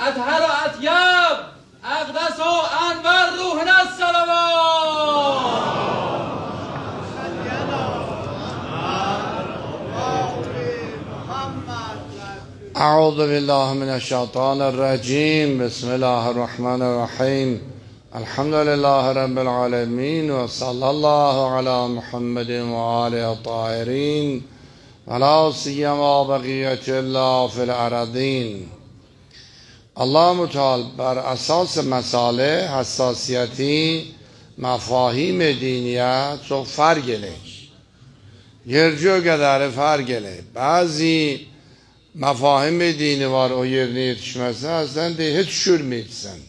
أدهر أطيب أقدس أنور روحنا الصلوات أعوذ بالله من الشيطان الرجيم بسم الله الرحمن الرحيم الحمد لله رب العالمين وصلى الله على محمد وآله الطاهرين ولا سيما بقية الله في الأرضين Allah متعال بر اساس مساله حساسیتی مفاهیم دینیه çok fark elek. Yerci kadar fark elek. Bazı mafahim dini var o yerine yetişmezse sen de hiç şürmeyeceksin.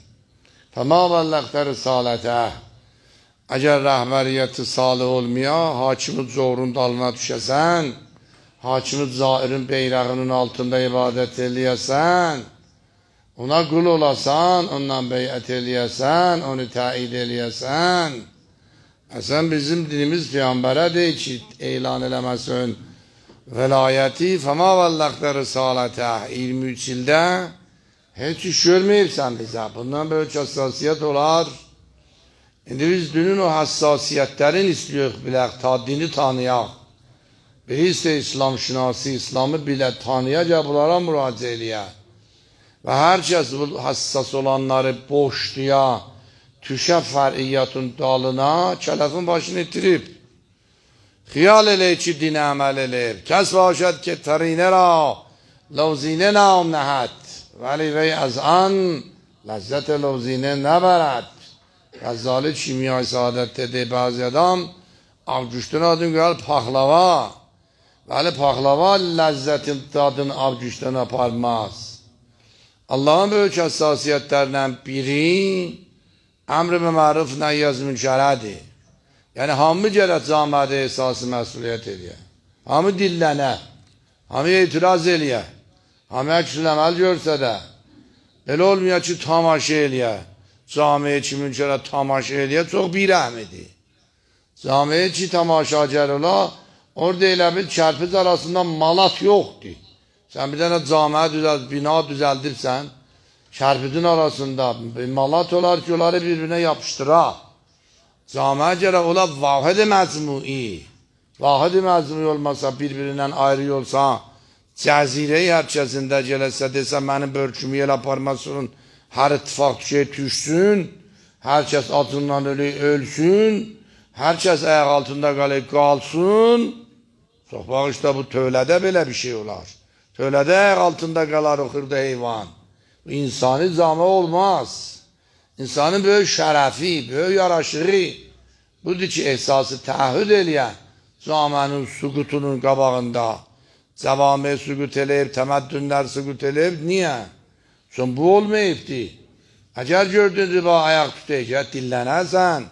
Tamam Allah'ta risalete. Eğer rahmeriyeti salih olmaya hakimut zorun dalına düşesen, hakimut zairin beyrağının altında ibadet eliyesen, ona kul olasan, ondan beyat eliyasan, onu taid eliyasan. E sen bizim dinimiz peygambere de hiç ilan eləməsin. Velayeti fema vallakta risalete 23 ilde hiç iş görmeyipsen bize. Bundan böyle hassasiyet olar. İndi biz dünün o hassasiyetlerin istiyoruz bilek, ta dini tanıyak. Biz de İslam şinası, İslam'ı bile tanıyacak bunlara müracaat eləyək. و از حساس حساس olanları boşluğa, tüşe fer'iyyatın dalına چلفون başını itirip خیال الی چی دین عمل الی کس باشد که ترینه را لوزینه نام نهد ولی وی از آن لذت لوزینه نبرد از زاله چی میای سعادت ده بعضی آدم آبجوشتن آدم گل پاخلاوا ولی پاخلاوا لذت دادن آبجوشتن پارماز Allahın böyük həssasiyyətlərindən biri əmr və məruf nəyyəz münkərədir. Yəni, hamı gələt camiədə esası məsuliyyət eləyə. Hamı dillənə, hamı etiraz eləyə, hamı əksüləməl görsə də, elə olmaya ki, tamaşa eləyə. Camiyə ki, münkərət tamaşa eləyə, çox bir əhmidir. Camiyə ki, tamaşa gəlir ola, orada elə bil kərpiz arasında malat yoxdur. Sen bir tane camiye düzelt, bina düzeltirsen, kərpidin arasında malat olar ki, onları bir-birinə yapışdıra. Camiyə görə ola vahid məzmui. Vahid məzmui olmasa, bir-birindən ayrı olsa, cəzirəyi hər kəsində gələsə, desə, mənim bölkümü el aparmasının hər ittifaq şey düşsün, hər kəs acından ölü ölsün, hər kəs ayaq altında qalib qalsın. Çox bağışda bu tövlədə belə bir şey olar. Öyle de her altında kalar okurdu heyvan. İnsani zame olmaz. İnsanın böyle şerefi, böyle yaraşırı. Budur ki esası təahhüd eləyən zamənin süqutunun qabağında. Cəvami süqut eləyib, təməddünlər süqut eləyib. Niyə? Çünki bu olmayıbdi. Əgər gördün riba ayaq tutacaq, dillənəsən.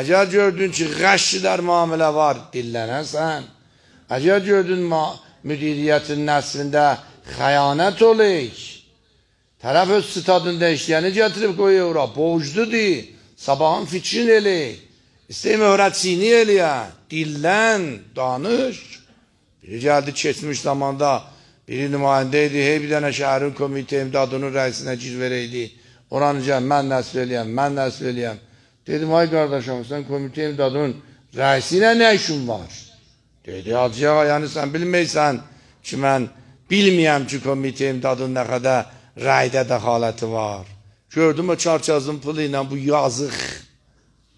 Əgər gördün ki, qəşşidər müamilə var, dillənəsən. Əgər gördün müamilə müdiriyetin neslinde hayanet olayız. Tərəf öz stadında işləyəni gətirib qoyuyor, di. sabahın fikrin eli. İstəyim öğretsini eləyə, Dillen danış. Biri gəldi keçmiş zamanda, biri nümayəndəydi, hey bir dənə şehrin komitə imdadının reisine gir verəydi. Oranıca Ben nəsl eləyəm, mən nəsl eləyəm. Dedim, ay qardaşım, sen komitə imdadının reisine ne işin var? Dedi Hacı ağa, yəni sən bilməysən ki, mən bilməyəm ki, komitə imdadın nə qədər rəydə dəxaləti var. Gördüm o çarçazın pulu ilə bu yazıq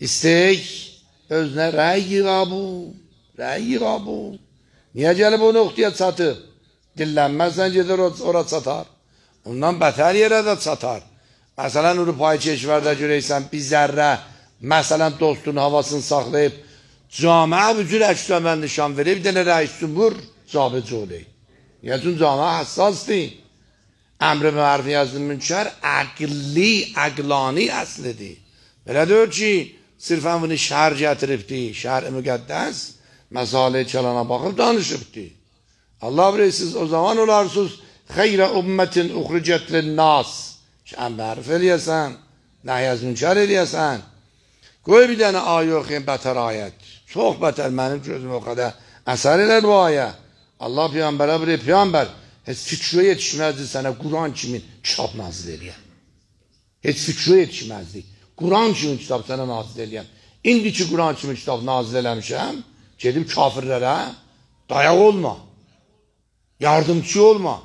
istək özünə rəy yığa bu. Rəy yığa bu. Niyə gəlib o nöqtəyə çatıb? Dillənməzsən gedir ora çatar. Ondan bətər yerə də çatar. Məsələn, Urupay keşvərdə görəksən bir zərrə, məsələn, dostun havasını saxlayıb, جامعه به جور نشان وره بیدن رئیس جمهور زابه جوله یه یعنی از جامعه حساس دی امر به مرفی از منچهر اقلی اقلانی اصل دی بله دور چی صرف همونی شهر جهت رفتی شهر مقدس مساله چلانا باقیم دانش رفتی الله برسیز او زمان و لارسوس خیر امت اخرجت لناس چه ام برفه لیستن نهی از منچهر لیستن گوی بیدن آیو خیم بتر Sohbətən mənim gözüm o qədər əsər elər bu ayə. Allah Peyğəmbərə bilir, Peyğəmbər, heç fikrə yetişməzdi sənə Quran kimi kitab nazil eləyən. Heç fikrə yetişməzdi. Quran kimi kitab sənə nazil eləyən. İndiki Quran kimi kitab nazil eləmişəm, gedib kafirlərə dayaq olma, yardımçı olma,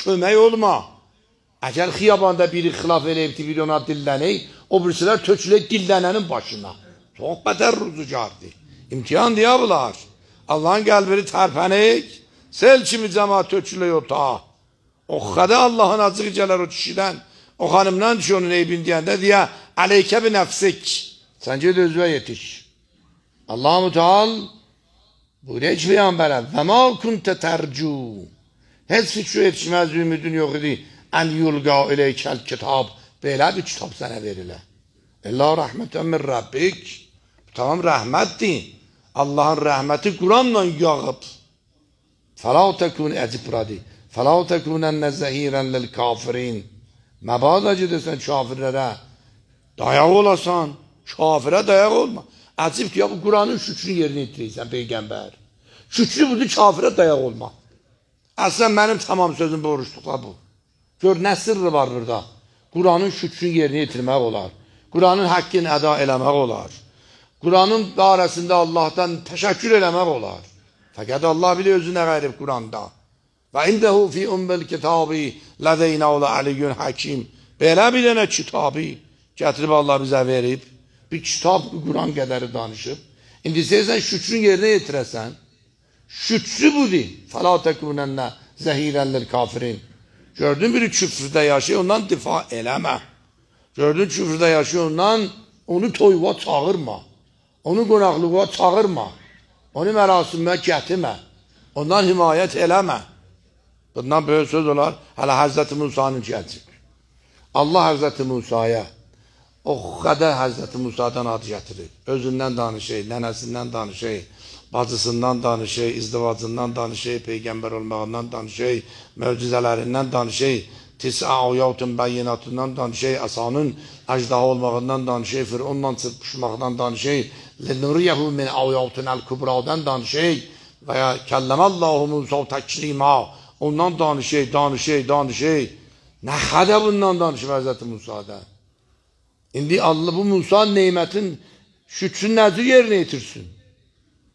kömək olma. Əgər xiyabanda biri xilaf eləyibdi, biri ona dillənək, o birisilər tökülək dillənənin başına. Çox bətər ruzucardır. İmtihan diye bular. Allah'ın kalbini terpenik. Sel kimi cemaat öçülüyor ta. O kadar Allah'ın azıcı celer o kişiden. O hanımdan ki onun eybin De diye aleyke bi nefsik. Sence de özüve yetiş. Allah-u Teal buyuruyor hiç peygambere ve ma kunte tercu. Hiç hiç şu şey yetişmez ümidin yok idi. En yulga ileykel kitab. Böyle bir kitap sana verile. Allah rahmeten min Rabbik. Tamam rahmetti. Allahın rəhməti Quranla yağıb. Fəla təkun əcbradi. Fəla təkunənnə zəhirən lil kafirin. Məbada gedirsən kafirlərə. Dayaq olasan. Kafirə dayaq olma. Əcibdir, yaxud Quranın şükrünü yerinə itirirsən, Peyğəmbər. Şükrü budur, kafirə dayaq olma. Əslən mənim tamam sözüm boruşluqla bu. Gör, nə sırrı var burada? Quranın şükrünü yerinə yetirmək olar. Quranın haqqını əda eləmək olar. Kur'an'ın dairesinde Allah'tan teşekkür eləmək olar. Fəqət Allah bilir özünə qeyrib Kur'an'da. Ve indəhu fi ümmül kitabi ləzeyna ola aliyyün hakim. Belə bir dənə kitabı gətirib Allah bizə verib. Bir kitap Kur'an qədəri danışıp. İndi istəyirsən şükrün yerinə yetirəsən. Şükrü budur. Fəla təkunənlə zəhirəllir kafirin. Gördün biri küfrdə yaşayır, ondan difa eleme. Gördün küfrdə yaşayır, ondan onu toyva çağırma. Onu qonaqlığa çağırma. Onu mərasimə gətirmə. Ondan himayət eləmə. Bundan böyük söz olar. Hələ Həzrəti Musanın gəlcik. Allah Həzrəti Musaya o qədər Həzrəti Musadan ad gətirir. Özündən danışır, nənəsindən danışır, bacısından danışır, izdivacından danışır, peyğəmbər olmağından danışır, möcüzələrindən danışır, tis'a uyavtun bəyinatından danışır, əsanın əcdaha olmağından danışır, fironla çırpışmaqdan danışır, لَنُرِيَهُ مِنْ اَوْيَوْتُنَا الْكُبْرَا'dan danışey veya kellemallahu Musa teklima ondan danışey, danışey, danışey ne kadar bundan danışır Hazreti Musa'da indi Allah bu Musa nimetin şütsün nezir yerine yetirsin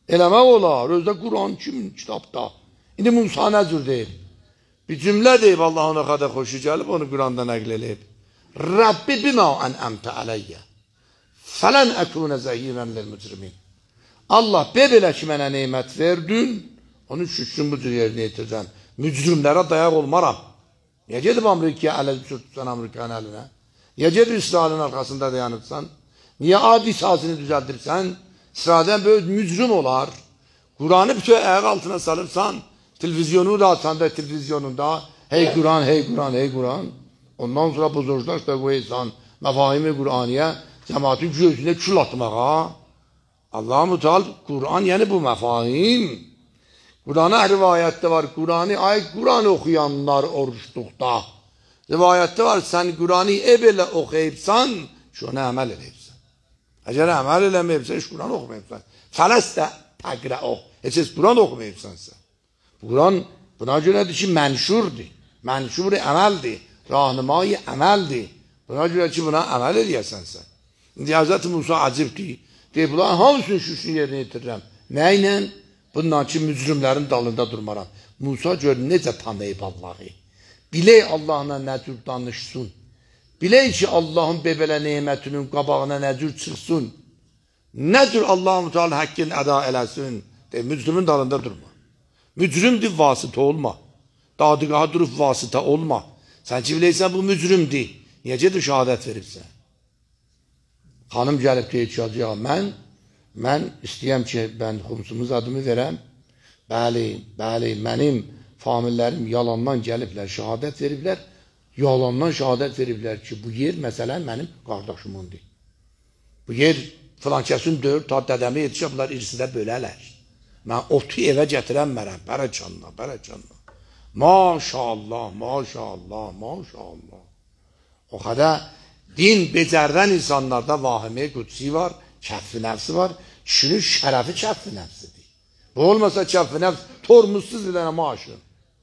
eləmək ola, özdə Kur'an kim kitapta? indi Musa nezir deyil bir cümle deyib Allah ona qədər xoşu gəlib onu Quranda nəql eləyib Rabbi bina en əmtə aleyyə Falan ekune zehîren lil mücrimin. Allah bebeleşmene nimet verdin. Onun şükrümüzü yerine yetireceksin. Mücrimlere dayak olmaram. Yecedi Amerika'ya alev sürtsen Amerikan eline. Yecedi İsrail'in arkasında dayanırsan. Niye adi sahasını düzeltirsen. Sıradan böyle mücrim olar. Kur'an'ı bütün ayak altına salırsan. Televizyonu da atsan da televizyonunda. Hey Kur'an, hey Kur'an, hey Kur'an. Ondan sonra bozulursa işte bu insan mefahimi Kur'an'ya cemaatin göğsüne kül atmağa. Allah-u Teala Kur'an yani bu mefahim. Kur'an'a rivayette var. Kur'an'ı ay Kur'an okuyanlar oruçlukta. Rivayette var. Sen Kur'an'ı e belə şuna əməl edibsən. Eğer əməl eləməyibsən, heç Kur'an oxumayıbsan. Fələs də təqrə o. Heç heç Kur'an oxumayıbsan sən. Kur'an buna görədir ki, mənşurdir. Mənşur əməldir. Rahnimai əməldir. Buna görə ki, buna əməl edəsən sən. İndi Hz. Musa acibdir. Deyib, lan hamısını şüşünü yerinə yetirirəm. Nə ilə? Bundan ki, mücrümlərin dalında durmaram. Musa gör, necə tanıyıb Allahı. Bilək Allahına nə cür danışsın. Bilək ki, Allahın bebelə neymətinin qabağına nə cür çıxsın. Nə cür Allah-u Teala həqqin əda eləsin. Deyib, mücrümün dalında durma. Mücrümdir, vasitə olma. Dadıqaha durub vasitə olma. Sən ki, biləksən, bu mücrümdir. Niyə gedib şəhadət veribsən? Xanım gəlib deyir ki, ya mən, mən istəyəm ki, mən xumsumuz adımı verəm. Bəli, bəli, mənim famillərim yalandan gəliblər, şəhadət veriblər. Yalandan şəhadət veriblər ki, bu yer, məsələn, mənim qardaşımındır. Bu yer filan kəsin döyür, ta dədəmi yetişə bunlar irsidə bölələr. Mən otu evə gətirənmərəm, bərəkanla, bərəkanla. Maşallah, maşallah, maşallah. O qədər Din becerden insanlarda vahime kutsi var, çaffi nefsi var. Şunun şerefi çaffi değil. Bu olmasa çaffi nefs tormuzsuz bir tane maaşı.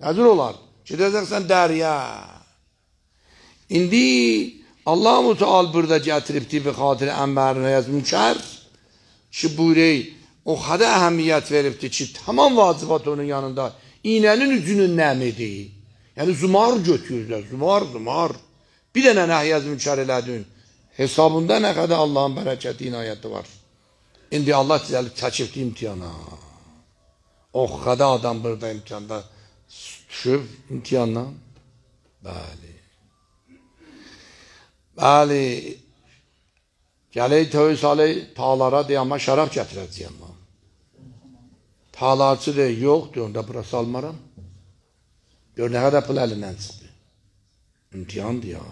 Hazır olar. Çıdıracaksan derya. İndi Allah-u Teala burada getiribdi bir hatiri emmerine yazmışlar. Şu burayı o kadar ehemmiyet veripti ki tamam vazifat onun yanında. İğnenin üzünün nemidir. Yani zumar götürürler. Zumar zumar. Bir dənə nəhiyyəz münkar elədin. Hesabında nə qədər Allahın bərəkəti, inayəti var. İndi Allah sizə çəkibdi imtihana. O qədər adam burada imtihanda düşüb imtihandan. Bəli. Bəli. Gələk tövüs alək tağlara deyəmə şərab gətirəcəyəm. Tağlarçı deyək, yox deyəm də bura salmaram. Gör nə qədər pul əlindən çıxdı. İmtihandı ya.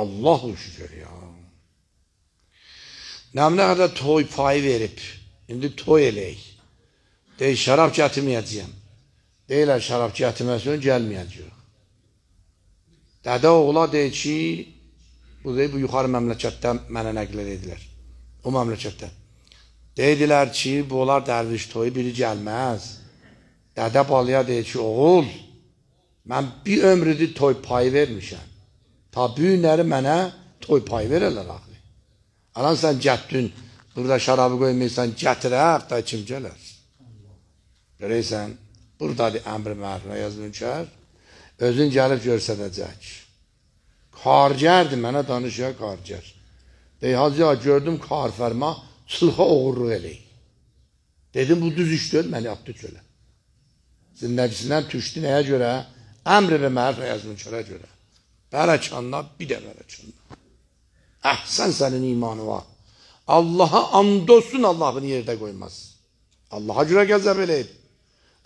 Allahu şükür ya. Namına kadar toy pay verip, indi toy eləyik. Deyil, şarab gətirməyəcəyəm. Deyilər, şarab gətirməsin, gəlməyəcəyik. Dədə oğula deyir ki, bu, deyil, bu yuxarı məmləkətdə mənə nəql edilər. O məmləkətdə. Deydilər ki, bunlar dərviş toyu, biri gəlməz. Dədə balaya deyir ki, oğul, mən bir ömrüdür toy payı vermişəm. Ta büyünləri mənə toy pay verərlər axı. Anan sən gətdün, burada şarabı qoymayırsan, gətirə, hətta içim gələr. Görəysən, buradadır əmr mərhuna yazmünkər, özün gəlib görsədəcək. Kargərdir, mənə danışıyor kargər. Dey, hacı ya, gördüm karfərma, sılxa uğurluq eləyik. Dedim, bu düz işdir, məni abdü çölə. Sizin nəfsindən tüşdü nəyə görə? Əmr-i mərhuna yazmünkərə görə. Pereçanla bir de pereçanla. Eh ah, sen senin imanı var. Allah'a andolsun Allah'ını yerde koymaz. Allah'a cüre gezep eleyip.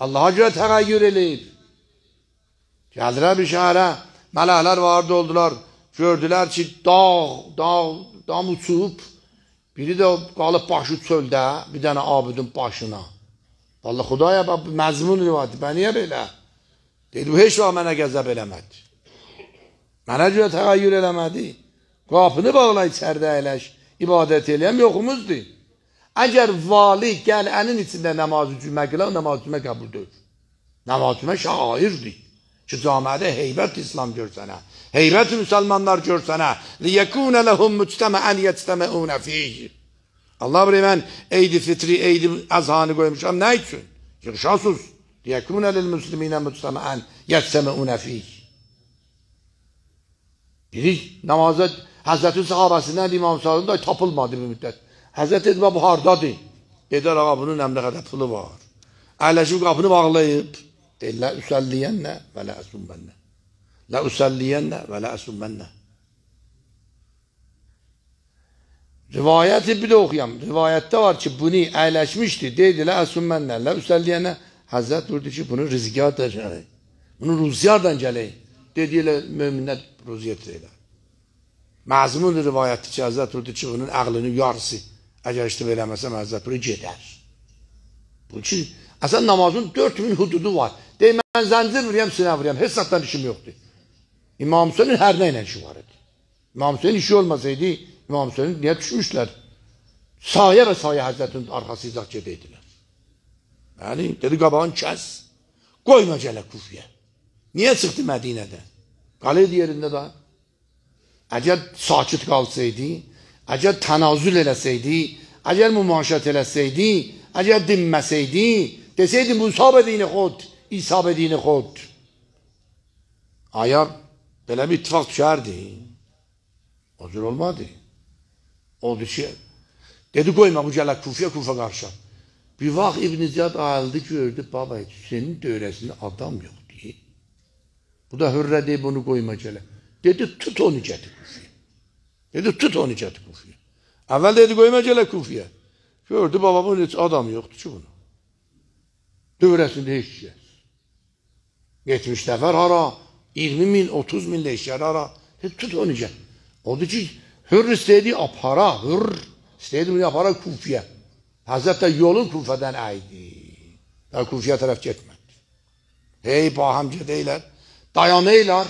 Allah'a cüre tegayyür eleyip. Geldiler bir şehre. Melahlar vardı oldular. Gördüler ki dağ, dağ, dağ uçup. Biri de qalıb başı çöldə, bir dənə abidin başına. Vallahi Xudaya bax məzmun rivayət. Bə niyə belə? Dedi, heç vaxt mənə qəzəb eləmədi. Mənə təğayyül eləmədi. Qapını bağla içərdə eləş, ibadət eləyəm yoxumuzdur. Əgər vali gəl ənin içində namazı cümə qılar, namazı cümə qəbuldür. Namazı cümə şairdir. Ki camiədə heybət İslam görsənə, heybət müsəlmanlar görsənə, liyekune lehum müctəməən yectəməunə fiyh. Allah bilir mən eydi fitri, eydi əzhanı qoymuşam, nə üçün? Yıxşasuz. Liyekune lil müsliminə müctəməən yectəməunə fiyh. Dedik namaza Hazretin sahabesinden İmam Sadrında tapılmadı bir müddet. Hazreti Edba buhardadır. Dedər ağa bunun nə qədər pulu var. Əyləşib qapını bağlayıb. Deyir, la üsəlliyənlə və la əsumbənlə. La üsəlliyənlə və la əsumbənlə. Rivayəti bir də oxuyam. Rivayətdə var ki, bunu əyləşmişdi. Deydi, la əsumbənlə, la üsəlliyənlə. Həzrət durdu ki, bunu rizqiyat da gələk. Bunu ruziyardan gələk. Dediyirlər, möminlər ruziyə titrəyirlər. Məzmun rivayətdir ki, Həzrət Rudi çıxının əqlinin yarısı, əgər iştib eləməsəm, Həzrət Rudi gedər. Bu ki, əsən namazın 4000 hududu var. Deyək, mən zəncir vuruyam, sinə vuruyam, heç satdan işim yoxdur. İmam Hüseynin hər nə ilə işi var idi. İmam Hüseynin işi olmasaydı, İmam Hüseynin niyə düşmüşlər? Sayə və sayə Həzrətinin arxası izah gedirdilər. Bəli, yəni, dedi, qabağın kəs, qoyma gələ kufiyə. Niye çıktı Medine'de? Kalır yerinde daha. Eğer sakit kalsaydı, eğer tenazül eleseydi, eğer mümaşat eleseydi, eğer dinmeseydi, deseydi musab dini kod, isab dini kod. Ayar böyle bir ittifak düşerdi. Hazır olmadı. Oldu şey. Dedi koyma bu celal kufya Kufa karşı. Bir vak İbn Ziyad aldı gördü baba senin dövresinde adam yok. Bu da hürre hürredi bunu koyma cele. Dedi tut onu cedi kufiye. Dedi tut onu cedi kufiye. Evvel dedi koyma cele kufiye. Gördü babamın hiç adamı yoktu ki bunu. Dövresinde hiç şey. 70 nefer hara. 20 bin, 30 bin leşer hara. Dedi tut onu cedi. Onun için hür istedi apara, hür istedi bunu apara kufiye. Hazreti yolun kufeden aydi. Daha kufiye taraf çekmedi. Hey bahamcı değiller. dayanırlar.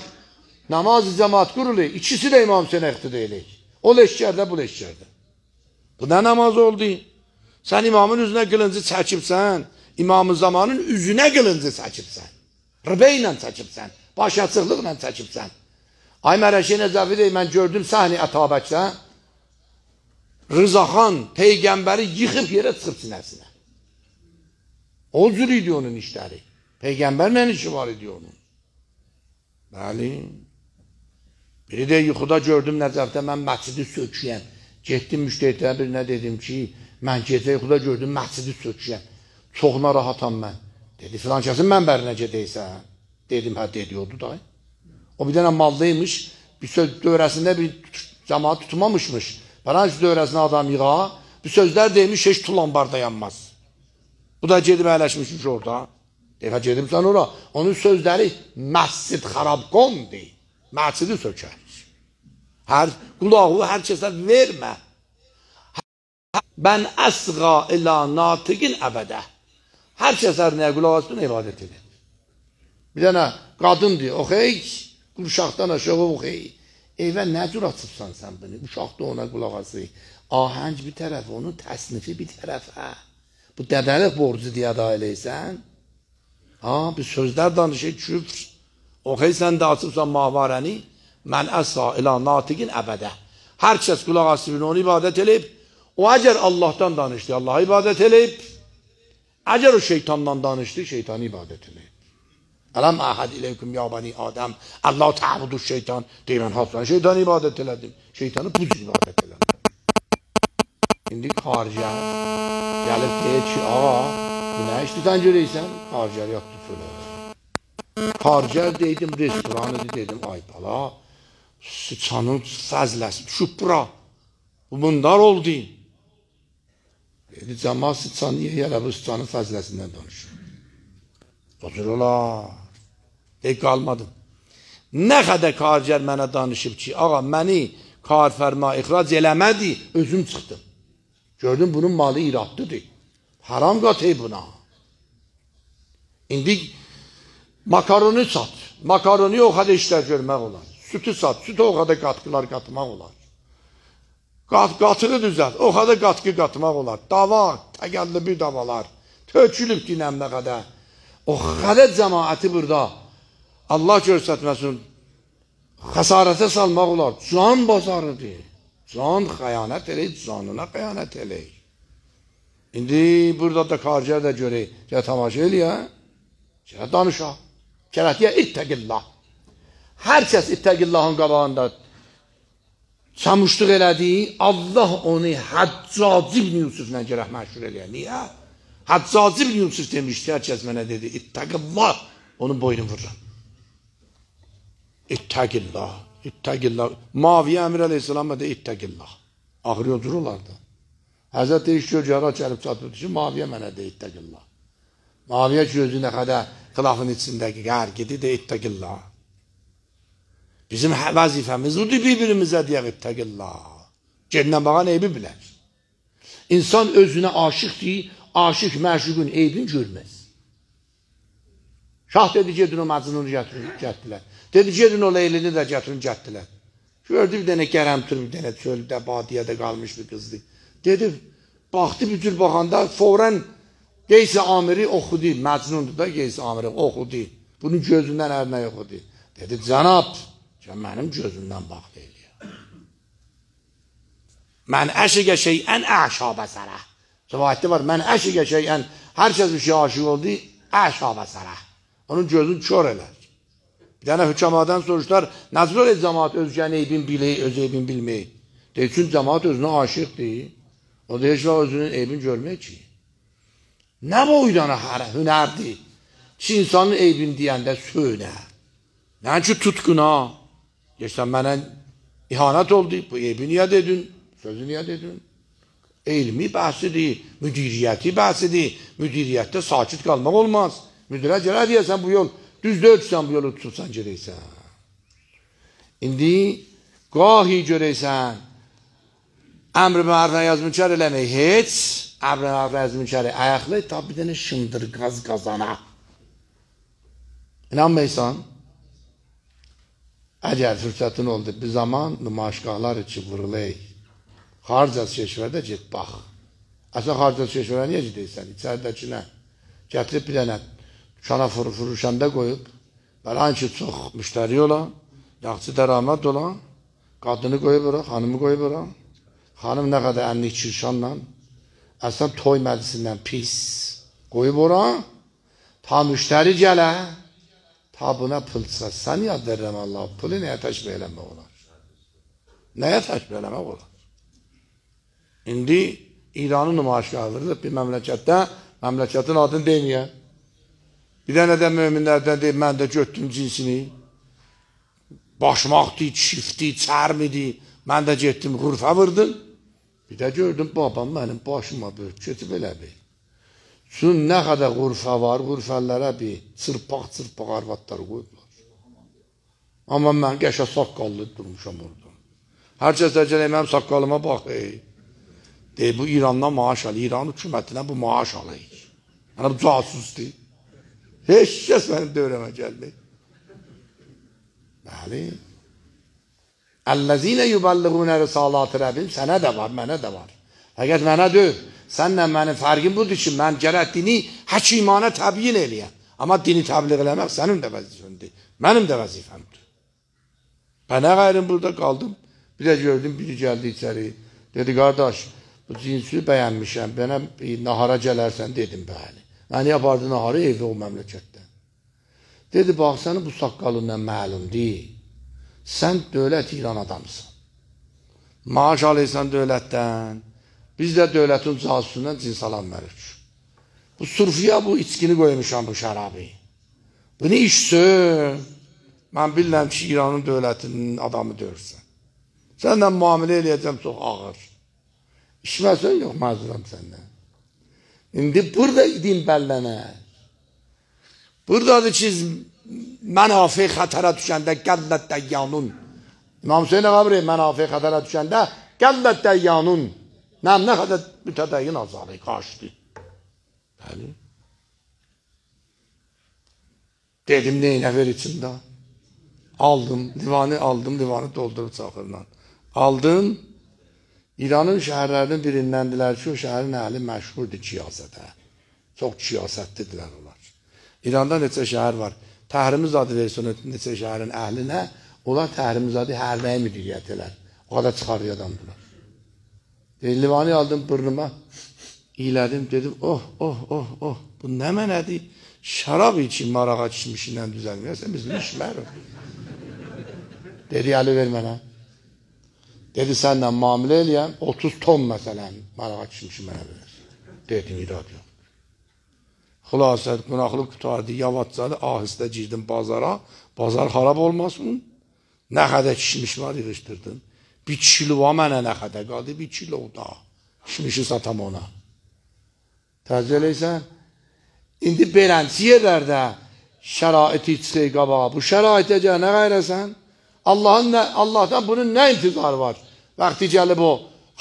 Namaz-ı cemaat kurulu. İkisi de İmam Hüseyin ektideylik. O leşkerde bu leşkerde. Bu ne namaz oldu? Sen imamın üzüne kılıncı çəkibsən. İmamı zamanın üzüne kılıncı çəkibsən. Rıbə ilə çəkibsən. Baş açıqlıqla çəkibsən. Ay Mərəşi Nəcəfi deyil, mən gördüm səhni ətabəkdə. Rızaxan Peyğəmbəri yıxıb yerə çıxıb sinəsinə. O cür idi onun işləri. Peyğəmbərlə işi var idi onun. Bəli. Biri də yuxuda gördüm Nəcəfdə mən məscidi söküyəm. Getdim müştəhidlərə birinə dedim ki, mən gecə yuxuda gördüm məscidi söküyəm. Çoxuna rahatam mən. Dedi, filan kəsin mənbərinə gedəysən. Dedim, hə, dediyordu da. O bir dənə mallıymış, bir söz dövrəsində bir cəmaat tutmamışmış. Paranç dövrəsinə adam yığa, bir sözlər deymiş, heç tulan barda yanmaz. Bu da gedib əyləşmişmiş orada. Evə gedibsən ora. Onun sözləri məscid xarabqondur. Məscidi sökər. Hər qulağı hər kəsə vermə. Mən əsqa ilə natiqin əbədə. Hər kəs hər nəyə qulaq asın ibadət edir. Bir dənə qadındır, oxey, uşaqdan aşağı oxey. Evə nə cür açıbsan sən bunu? Uşaq da ona qulaq asır. Ahəng bir tərəf, onun təsnifi bir tərəfə. Bu dədəlik borcu deyə da eləysən. Ha bir sözler danışır, küfr. Oxeysən də açıbsan mavarəni, mən əsa ilə ila əbədə. Hər Herkes qulaq asıb onu ibadət eləyib. O acer Allah'tan danıştı. Allah'a ibadət eləyib. Əgər o şeytandan danıştı. Şeytan ibadət eləyib. Ələm əhəd iləyküm ya bani Adəm, Allah təbudu şeytan. Deyir, mən hafsan şeytanı ibadət elədim. Şeytanı bu cür ibadət elədim. İndi xaricə gəlib deyir Günəş tutan görəysən, harcər yat tutulur. Harcər deydim, restoranı dedim, ay bala, sıçanın fəzləsi, şübra. Bunlar oldu. Dedi, cəma sıçan, niyə yerə bu sıçanın fəzləsindən danışır? Otururlar. Dey, qalmadım. Nə qədər harcər mənə danışıb ki, ağa, məni karfərma ixrac eləmədi, özüm çıxdım. Gördüm, bunun malı iradlıdır. Haram qəti buna. İndi makaronu sat. Makaronu o qədər işlər görmək olar. Sütü sat. Sütə o qədər qatqılar qatmaq olar. Qat, qatığı düzəlt. O qədər qatqı qatmaq olar. Dava, təgəlli bir davalar. Tökülüb dinəmə qədər. O qədər cəmaəti burada Allah görsətməsin. Xəsarətə salmaq olar. Can bazarıdır. Can xəyanət eləyir, canına xəyanət eləyir. İndi burada da xaricə da görək. Gəl tamaşa ya, Gəl danışa. Kərətiyə ittəqillah. Hər Herkes ittəqillahın qabağında çamuşluq elədiyi Allah onu Həccac ibn Yusufla gərək məşhur eləyə. Niyə? Həccac ibn Yusuf demişdi, hər mənə dedi, ittəqillah, onun boynunu vururam. İttəqillah, ittəqillah. mavi emir Aleyhisselam da ittəqillah. Ağrıyor dururlardı. Həzrəti iş görcəra gəlib çatırdı ki, maviyə mənə de ittəqillah. Maviyə gözünə qədər qılafın içindəki qərqidi de ittəqillah. Bizim hə, vəzifəmiz budur bir-birimizə deyək ittəqillah. Cənnə bağa neybi bilər. İnsan özünə aşıq deyil, aşıq məşuqun eybini görməz. Şah dedi gedin o Məcnunu gətirin, gətdilər. Dedi gedin o Leylini də gətirin, gətdilər. Gördü bir dənə gərəmtür, bir dənə çöldə, badiyədə qalmış bir qızdır. Gedib, baxdı bir cür baxanda forən Qeysi Amiri oxudu, məcnundur da Qeysi Amiri oxudu. Bunun gözündən ərinə yoxudu. Dedi, cənab, sən mənim gözümdən baxdı eləyə. Mən əşiqə şeyən əşabə sərə. Rivayətdə var, mən əşiqə şeyən, hər kəs bir şey aşıq oldu, əşabə sərə. Onun gözü kör elər. Bir dənə hükəmadan soruşlar, nəzr elə cəmaat öz gəneybin bilir, öz eybin bilməyir. Deyir, çünki cəmaat özünə aşıqdır. Odayışva özünün eybini görmüyor ki. Ne boydana hara hünerdi. Ki insanın eybini diyende söyle. Ne ki tutkun ha. Geçten bana ihanet oldu. Bu eybi niye dedin? Sözü niye dedin? Eğilimi bahsedi, müdiriyeti bahsedi. Müdiriyette sakit kalmak olmaz. Müdüre cera diyesen bu yol, düzde ötsen bu yolu tutsan cereysen. İndi gahi göreysen, Əmr mərdə yazmünkar eləmək heç. Əmr mərdə yazmünkar ayaqlı tabi bir dənə şındırqaz qazana. İnanmaysan. Əgər fürsətin oldu bir zaman nümayişgahlar içi vurulay. Xaricəz şeşvərdə get bax. Əsən xaricəz şeşvərə niyə gedəysən? İçəridəkinə. Gətirib bir dənə dükana furuşanda qoyub. Bəlan ki, çox müştəri olan, yaxşı dəramət olan, qadını qoyub ora, xanımı qoyub ora. Hanım ne kadar emni çirşanla. Əsəb toy məclisindən pis qoyub ora. Ta müştəri gələ. Ta buna pul çıxar. Sən yad verirəm Allah. Pulu nəyə təşbih eləmək olar? Nəyə təşbih eləmək olar? İndi İranı nümayişkarlarıdır bir məmləkətdə. Məmləkətin adını deməyə. Bir dənə də müminlərdən deyib, mən də götdüm cinsini. Başmaqdı, çifti, çərmidi. Mən də getdim, qurfa vırdım. Bir də gördüm, babam mənim başıma böyük keçib elə bir. Çünki nə qədər qurfa var, qurfəllərə bir çırpaq-çırpaq arvadlar qoyublar. Amma mən qəşə saqqallı durmuşam orada. Hər kəs də gələk mənim saqqalıma bax, ey. Deyir, bu İrandan maaş alır, İran hükümetindən bu maaş alır. Yəni, bu casusdur. Heç kəs mənim dövrəmə gəlmir. Bəli. Əllezine yuballiğuna risalati rabbil sənə də var, mənə də var. Fəqət mənə deyil. Sənlə mənim fərqim budur ki, mən gərək dini həkimana təbyin eləyəm. Amma dini təbliğ eləmək sənin də vəzifəndir. Mənim də vəzifəmdir. Bənə qayrım burada qaldım. Bir də gördüm, biri gəldi içəri. Dedi, qardaş, bu cinsi bəyənmişəm, mənə nahara gələrsən, dedim, bəli. Məni yapardı naharı evdə o məmləkətdən. Dedi, bax, sənin bu saqqalından məlum deyil sən dövlət İran adamısın. Maaş alırsan dövlətdən, biz də dövlətin casusundan cinsalan verir. Bu surfiya bu içkini qoymuşam bu şərabi. Bu ne işdir? Mən bilirəm ki, İranın dövlətinin adamı dövürsən. Sənlə müamilə eləyəcəm çox ağır. İşməsən, yox, məzuram səndən. İndi burada idin bəllənə. Buradadır ki, mənafə xətərə düşəndə qəllət dəyyanun. İmam Hüseyin qəbri mənafə xətərə düşəndə qəllət dəyyanun. Nəm nə qədər mütədəyin azalı qaçdı. Bəli. Dedim neyinə ver içində. Aldım, divanı aldım, divanı doldurub çaxırla. Aldım, İranın şəhərlərinin birindəndilər ki, o şəhərin əhli məşhurdur ciyazədə. Çox ciyasətlidirlər onlar. İranda neçə şəhər var. Təhrimizadədir sünnətində şəhərin əhlinə, onlar təhrimizadi hərbəyə müdiriyyətdilər. O qədər çıxarıyor adamdılar. Deyir, livanı aldım burnuma, iylədim, dedim, oh, oh, oh, oh, bu nə mənədir? Şarab için marağa içmişindən düzəlməyəsən, biz düşmərəm. Dedi, əli ver mənə. Dedi, senden mamile eləyəm, 30 ton məsələn marağa içmişim mənə verir. Dedim, irad yox. Xülasə qonaqlıq qutardı, yavaşcadı, ahəstə girdim bazara. Bazar xarab olmasın. Nə qədər kişmiş var yığışdırdım. Bir kilo var mənə nə qədər qaldı? Bir kilo da. Kişmişi satam ona. Təzə eləysən. İndi beləncə yerlərdə şəraiti çıxır qabağa. Bu şəraitə gəl, nə qayrəsən? Allahın Allah'tan bunun nə intizarı var? Vakti gəlib o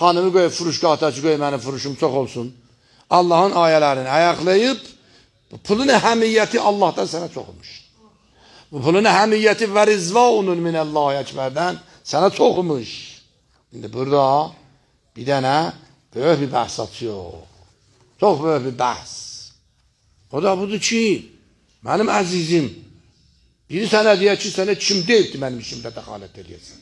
hanımı qoyub furuşqahda ki, qoy mənim fırışım çox olsun. Allahın ayələrini ayaqlayıb Pulun əhəmiyyəti Allahdan sənə çoxmuş. Bu pulun əhəmiyyəti və rizvanun minəllahi əkbərdən sənə çoxmuş. İndi burada bir dənə böyük bir bəhs atıyor. Çox böyük bir bəhs. O da budur ki, mənim əzizim, biri sənə deyək ki, sənə kim deyibdir mənim işimdə dəxalət edəsən.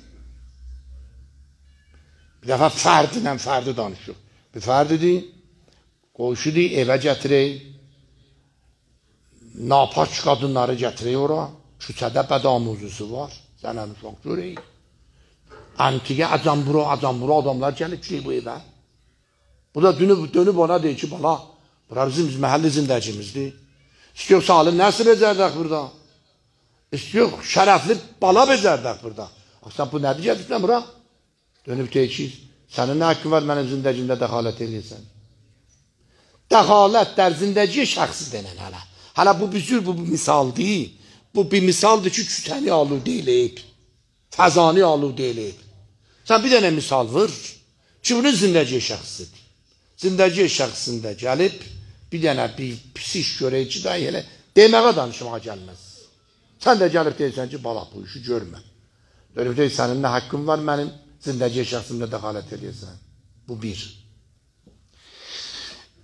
Bir dəfə fərdinə fərdi danışıq. Bir fərdidir, qoşudur, evə gətirək napaç qadınları gətirir ora. Küçədə bədamuzusu var. Sənəni çox görəyik. Antiqə acambura, acambura adamlar gəlib ki, bu evə. Bu da dönüb, dönüb ona deyir ki, bala, bura bizim məhəlli zindəcimizdir. İstiyor salim nəsil becərdək burada? İstiyor şərəfli bala becərdək burada. Sən bu nədir gətirsən bura? Dönüb deyir ki, sənin nə haqqın var mənim zindəcimdə dəxalət edirsən? Dəxalət dər zindəciyə şəxsi denən hələ. Hələ bu büzür, bu, bu misaldır. Bu bir misaldır ki, kütəni aludə eləyib. Fəzani aludə eləyib. Sən bir dənə misal vır ki, bunun zindəci şəxsidir. Zindəci şəxsində gəlib, bir dənə bir pis iş görək ki, dayı elə deməyə danışmağa gəlməz. Sən də gəlib deyirsən ki, bala bu işi görmə. Dönüb deyir, sənin nə haqqın var mənim zindəci şəxsimdə dəxalət eləyirsən. Bu bir.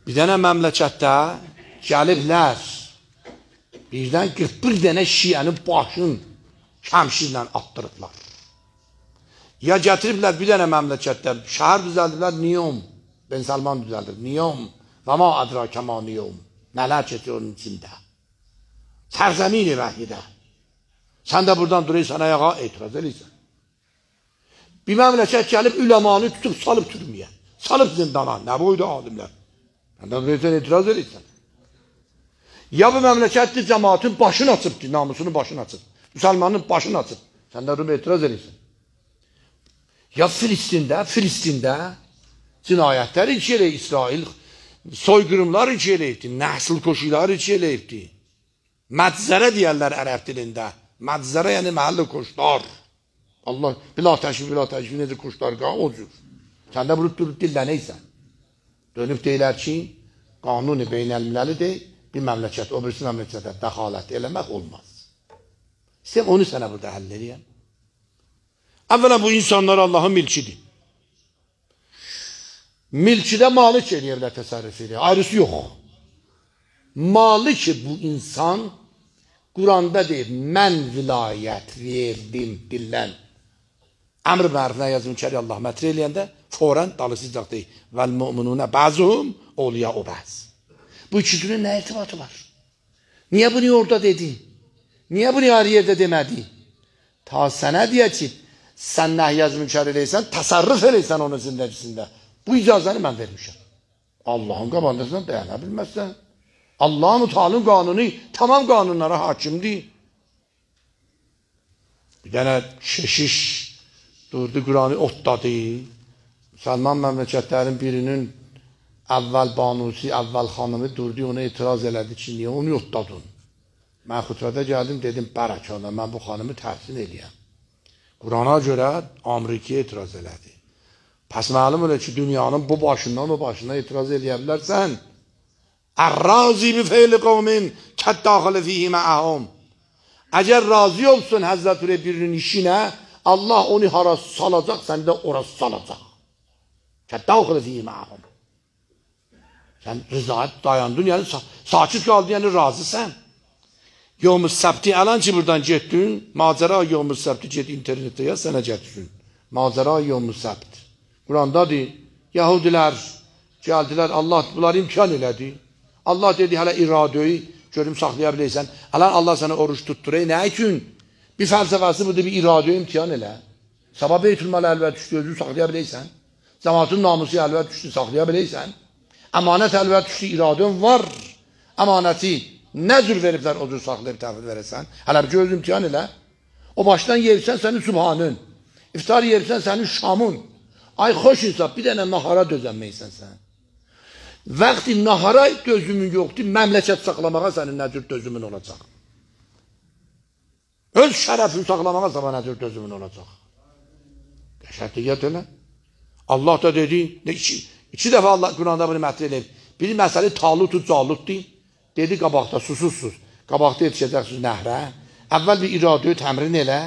Bir dənə məmləkətdə gəliblər birden 41 tane Şia'nın başını şemşirle attırıplar. Ya getiriblər bir dənə məmləkətdə şehir düzeldiler Niyom. Ben Salman düzəldib Niyom. Və ma kema Niyom. Nələr keçir onun içində. Sərzəmini vəhidə. Sən də buradan sana ayağa itiraz edirsən. Bir məmləkət gəlib üləmanı tutup salıp türməyə. Salıp zindana. Nə boyda alimlər. Sən də duruysan etiraz edirsən. Ya bu məmləkətli cəmaatın başını açıbdır, namusunu başını açıb. Müsəlmanın başını açıb. Sən də bunu etiraz edirsən. Ya Filistində, Filistində cinayətlər iki elə İsrail, soyqırımlar iki elə etdi, nəhsil koşular iki elə etdi. Mədzərə deyərlər ərəb dilində. Mədzərə yəni məhəlli koşlar. Allah, bila təşvif, bila təşvif, necə koşlar, o cür. Sən də bunu dürüb dillənəysən. Dönüb deyilər ki, qanuni beynəlmiləlidir, bir məmləkət, o birisi məmləkətə dəxalət eləmək olmaz. İstəyəm onu sənə burada həll edəyəm. Əvvələ bu insanlar Allahın milkidir. Milkidə malik eləyə bilər təsərrüf eləyə. Ayrısı yox. Malik bu insan Quranda deyib, mən vilayət verdim dilən. Əmr mərfinə yazın kəri Allah mətri eləyəndə forən dalısızcaq deyib. Vəl müminunə bəzum, olya o bəz. Bu ikisinin ne irtibatı var? Niye bunu orada dedi? Niye bunu her yerde demedi? Ta sana diye ki sen nahyaz mükar edeysen tasarruf edeysen onun zindesinde. Bu icazanı ben vermişim. Allah'ın kabandasına dayanabilmezsen. Allah'ın Teala'nın kanunu tamam kanunlara hakim değil. Bir tane şeşiş durdu Kur'an'ı otladı. Salman memleketlerin birinin avval Banusi, avval xanımı durdu, ona etiraz elədi ki, niyə onu yurtdadın? Mən xütbədə gəldim, dedim, bərək ona, mən bu xanımı təhsin eləyəm. Qurana görə Amerikaya etiraz elədi. Pəs məlum elə ki, dünyanın bu başından o başına etiraz eləyə bilərsən, Ər-razi bi feyli qovmin kət daxili fihimə əhum. Əgər razı olsun Həzrət birinin işinə, Allah onu hara salacaq, sən də ora salacaq. Kət daxili fihimə əhum. Yani rızaat dayandın yani sa saçıt kaldın yani razı sen. Yomuz sabti alancı buradan cettün. Mazara yomuz sabti cet internette ya sana cettün. Mazara yomuz sabt. Kur'an'da di. Yahudiler geldiler Allah bunlar imkan eledi. Allah dedi hala iradeyi görüm saklayabilirsen. Alan Allah sana oruç tutturay. Ne üçün? Bir felsefesi bu budur, bir iradə imtihan elə. Sabah Beytülmələ əlvət düşdü, özünü saxlaya bilirsən. namusu əlvət düşdü, saxlaya Emanet elbet şu iradın var. Emaneti ne zür veripler o zür saklayıp təhvil verəsən. Hələ bir göz imtihan elə. O baştan yersen sənin subhanın. İftar yersen sənin şamın. Ay xoş insan bir dənə nahara dözənməysən sen. Vakti nahara dözümün yoxdur, memleket saxlamağa senin ne cür dözümün olacak? Öz şərəfini saxlamağa sənə nə cür dözümün olacaq? Qəşərtiyyət elə. Allah da dedi, ne, İki dəfə Allah Quranda bunu mətn edib. Bir məsələ Talutu Calutdur. Dedi qabaqda susuzsuz. Qabaqda yetişəcəksiniz nəhrə. Əvvəl bir iradə təmrin elə.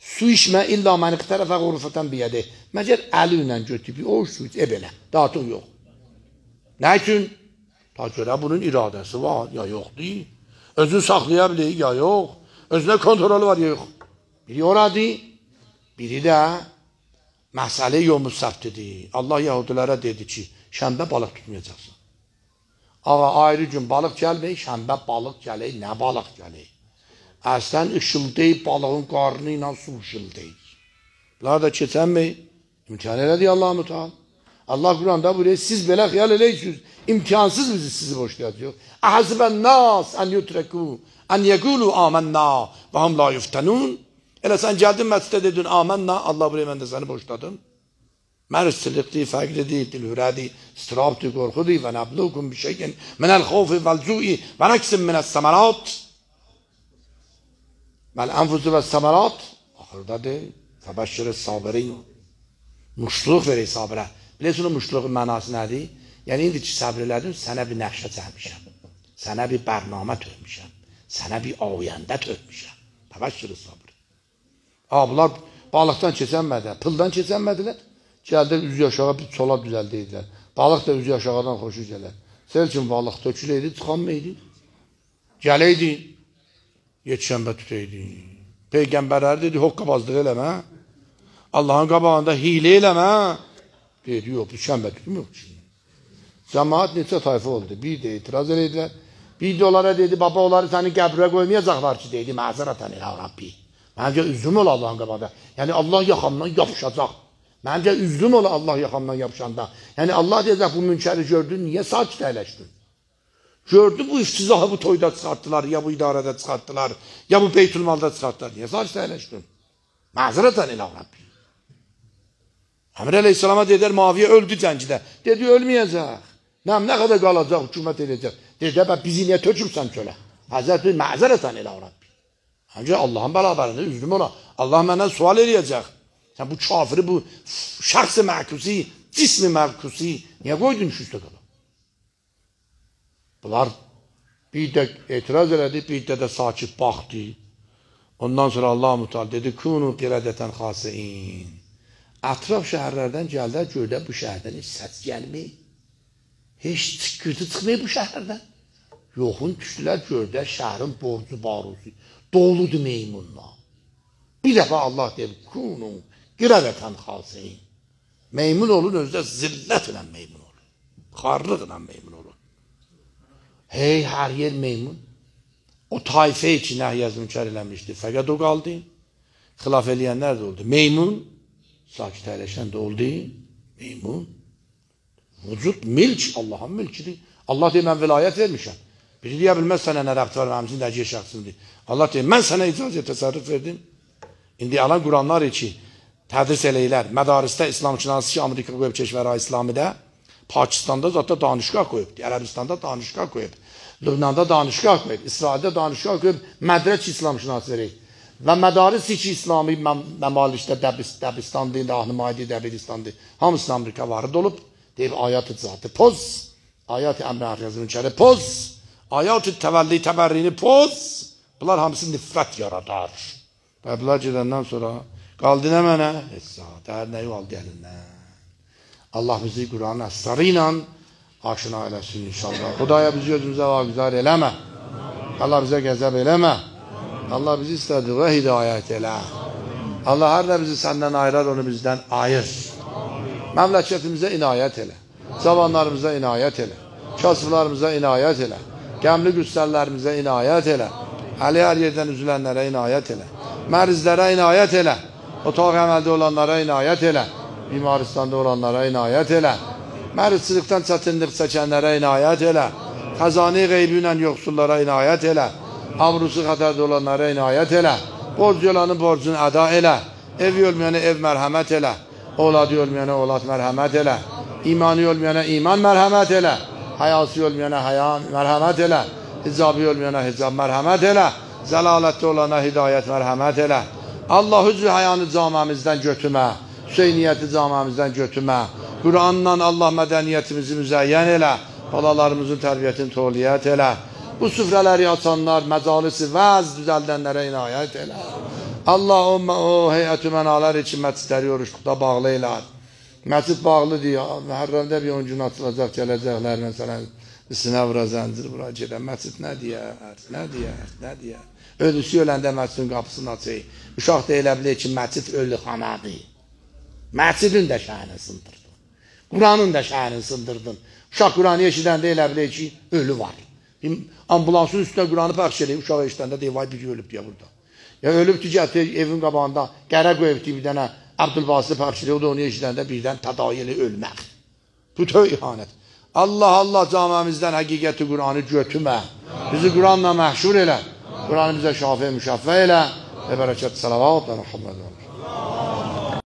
Su içmə illa məni tərəfə qorufatan biyədi. Məgər əli ilə götürüb o su iç, e belə. Dağıtıq yox. Nə üçün? Ta görə bunun iradəsi var ya yoxdur. Özünü saxlaya bilir ya yox. Özünə kontrolü var ya yox. Biri oradır, biri də Məsələ yomu səbtidir. Allah yahudilərə dedi ki, şənbə balıq tutmayacaqsın. Ağa ayrı gün balıq gəlmək, şənbə balıq gələk, nə balıq gələk? Əslən ışıldayıb balığın qarnı ilə su ışıldayıb. Bunlar da keçənmi? İmtihan elədi Allah mütəal. Allah Kur'an'da buyuruyor, siz belə xəyal eləyirsiniz, imkansız bizi sizi boşlayacaq. Əhəzibən nas ən yutreku, ən yegulu amənna və hum la yuftanun. Elə sən gəldin məscidə dedin amenna, Allah buraya mən də səni boşladım. Mən sıddiqdi, fəqridi, dilhürədi, istirabdi, qorxudi və nəblukum bir şeyin minəl xofi vəl cui və nəksin minəs səmərat vəl ənfusu və səmərat axırdadır fəbəşşirə sabirin muşluq verək sabirə bilirsiniz o muşluğun mənası nədir? yəni indi ki səbr elədin sənə bir nəqşə çəkmişəm sənə bir bərnamə tökmüşəm sənə bir ayəndə tökmüşəm fəbəşşirə sabir Ha, bunlar balıqdan keçənmədilər, pıldan keçənmədilər. Gəldilər, üzü aşağı bir çolab düzəldiydilər. Balıq da üzü aşağıdan xoşu gələr. Sən üçün balıq töküləydi, çıxanmaydı. Gələydi, yetişənbə tutəydi. Peyğəmbərlər dedi, hoqqabazlıq eləmə. Allahın qabağında hilə eləmə. Dedi, yox, bu şənbə tutum yox. Cəmaat neçə tayfa oldu. Bir də etiraz elədilər. Bir də onlara dedi, baba onları səni qəbrə qoymayacaqlar ki, dedi, məzərat ələ, ya Rabbi. Məncə üzüm ola Allahın qabağında. Yəni Allah yaxamdan yapışacaq. Məncə üzüm ola Allah yaxamdan yapışanda. Yəni Allah deyəcək bu münkəri gördün, niyə sakit əyləşdin? Gördü bu iftizahı bu toyda çıxartdılar, ya bu idarədə çıxartdılar, ya bu Beytülmalda çıxartdılar. Niyə sakit əyləşdin? Məzrətən ilə Rabbi. Əmr əleyhissalama dedilər, Maviyə öldü cəngdə. Dedi, ölməyəcək. Nəm nə qədər qalacaq, hükümət edəcək. Dedi, bə bizi niyə tökürsən kölə? Həzrət bir məzrətən ilə Rabbi. Həncə Allahın bərabərində üzrüm ona. Allah məndən sual eləyəcək. Sən bu kafiri, bu şəxsi məkusi, cismi məkusi niyə qoydun üç üstə qala? Bunlar bir də etiraz elədi, bir də də sakit baxdı. Ondan sonra Allah mütal dedi, kunu qirədətən xasiin. Ətraf şəhərlərdən gəldər, gördə bu şəhərdən heç səs gəlmir. Heç çıqqırtı çıxmıyor bu şəhərdən. Yoxun düşdülər, gördə şəhərin borcu, barusu. Doludu meymunla. Bir defa Allah diye kunu gireveten haseyin. Meymun olun özde zillet ile meymun olun. Karlık ile meymun olun. Hey her yer meymun. O taife için Ahyaz mükerrelenmişti. Fakat o kaldı. Hılaf eleyenler de oldu. Meymun, sakiteleşen de oldu. Meymun. Vücut milç, Allah'ın milçidir. Allah diye ben velayet vermişim. Biri diyebilmez sana ne raptı var, namzin neciye şahsın Allah deyir, mən sənə icazə təsərrüf verdim. İndi alan Quranlar ki, tədris eləyirlər. Mədarisdə İslam kinansız ki, Amerika qoyub keşvərə İslamidə, Pakistanda zətdə danışqah qoyub, Ərəbistanda danışqah qoyub, Lübnanda danışqah qoyub, İsraildə danışqah qoyub, mədrəç İslam kinasıları və mədaris ki, İslami məmalikdə dəbist, dəbistandı, ahnımaydı, dəbistandı, hamısını Amerika varıd olub, deyib ayat-ı zatı poz, ayat-ı əmrə ərzəmin çəri poz, ayat-ı təvəlli təbərrini poz, Bunlar hamısı nifrət yaradar. Və bunlar gedəndən sonra qaldı nə mənə? Hessa, dərnəyi aldı əlindən. Allah bizi Quranın əsrarı ilə aşina eləsin inşallah. Xudaya bizi özümüzə vaqizar eleme. Allah bize qəzəb eləmə. Allah bizi istədiyə hidayət elə. Allah her ne bizi senden ayırar, onu bizden ayır. Məmləkətimizə inayet elə. Zamanlarımıza inayet elə. Kasıflarımıza inayət elə. Qəmli güstərlərimizə inayət elə. Hali her yerden üzülenlere inayet eyle. Merizlere inayet eyle. Otak əməldə olanlara inayət elə. Bimaristanda olanlara inayət elə. Mərizçilikdən çətinlik çəkənlərə inayət elə. Xəzani qeybi ilə yoxsullara inayət elə. Abrusu xətərdə olanlara inayət elə. Borcu olanın borcunu əda elə. Evi ölməyənə ev mərhəmət elə. Oladı ölməyənə olad mərhəmət elə. İmanı ölməyənə iman mərhəmət elə. Hayası ölməyənə haya mərhəmət elə. Hicabı olmayana hicab merhamet elə. Zəlalətli olana hidayet merhamet elə. Allah Zühayanı camimizdən götürmə. Hüseyniyyəti camimizdən götürmə. Quranla Allah medeniyetimizi müzəyyən elə. Balalarımızın tərbiyyətini toliyyət elə. Bu süfrələri açanlar, məcalisi vəz düzəldənlərə inayet elə. Allah o, o heyət-ü mənalar için məsidləri oruçluqda bağlı elə. Məsid bağlıdır ya. Məhərrəmdə bir 10 gün atılacaq, gələcəklər məsələn. sınav razandır bura gedə. Məscid nə deyər? Nə deyər? Nə deyər? Ölüsü öləndə məscidin qapısını açır. Uşaq da elə bilir ki, məscid ölü xanadır. Məscidin də şəhərini sındırdın. Quranın da şəhərini sındırdın. Uşaq Quranı eşidəndə elə bilir ki, ölü var. Ambulansın üstünə Quranı pəxş edir. Uşaq eşidəndə deyir, vay bir ölüb deyə burada. Ya ölübdür ki, evin qabağında qərə qoyubdur bir dənə Abdülbasir pəxş edir. O da onu eşidəndə birdən tədayili ölmək. Bu tö ihanət. Allah Allah camimizden hakikati Kur'an'ı götüme. Bizi Kur'an'la məhşur elə. Kur'an'ı bizə şafi müşafə elə. Və bərəkət, salavat və rəhmət.